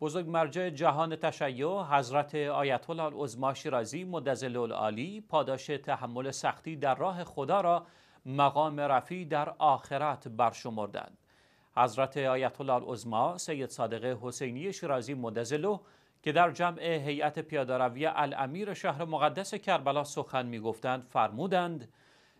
بزرگ مرجع جهان تشیع حضرت آیت الله العظما شیرازی مدزل العالی پاداش تحمل سختی در راه خدا را مقام رفی در آخرت برشمردند حضرت آیت الله سید صادق حسینی شیرازی مدزلو که در جمع هیئت پیادهروی الامیر شهر مقدس کربلا سخن میگفتند فرمودند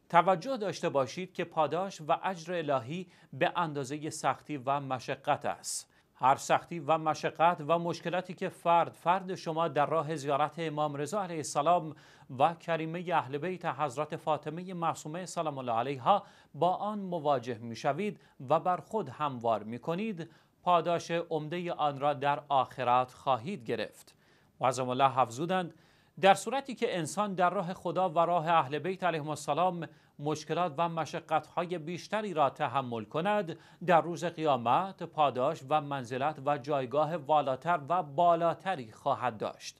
توجه داشته باشید که پاداش و اجر الهی به اندازه سختی و مشقت است هر سختی و مشقت و مشکلاتی که فرد فرد شما در راه زیارت امام رضا علیه السلام و کریمه اهل بیت حضرت فاطمه معصومه سلام الله علیها با آن مواجه می شوید و بر خود هموار می کنید پاداش عمده آن را در آخرت خواهید گرفت وظم الله حفظودند در صورتی که انسان در راه خدا و راه اهل بیت علیهم السلام مشکلات و مشقتهای بیشتری را تحمل کند در روز قیامت پاداش و منزلت و جایگاه والاتر و بالاتری خواهد داشت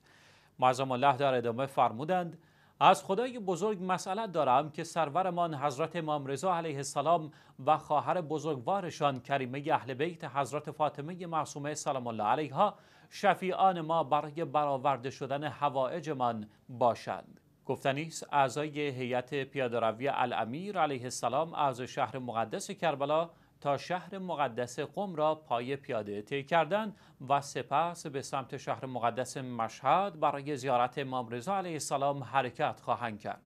معظم الله در ادامه فرمودند از خدای بزرگ مسئله دارم که سرورمان حضرت امام رضا علیه السلام و خواهر بزرگوارشان کریمه اهل بیت حضرت فاطمه معصومه سلام الله علیها شفیعان ما برای برآورده شدن حوائجمان باشند گفتنی اعضای هیئت پیادهروی الامیر علیه السلام از شهر مقدس کربلا تا شهر مقدس قم را پای پیاده طی کردن و سپس به سمت شهر مقدس مشهد برای زیارت امام رضا علیه السلام حرکت خواهند کرد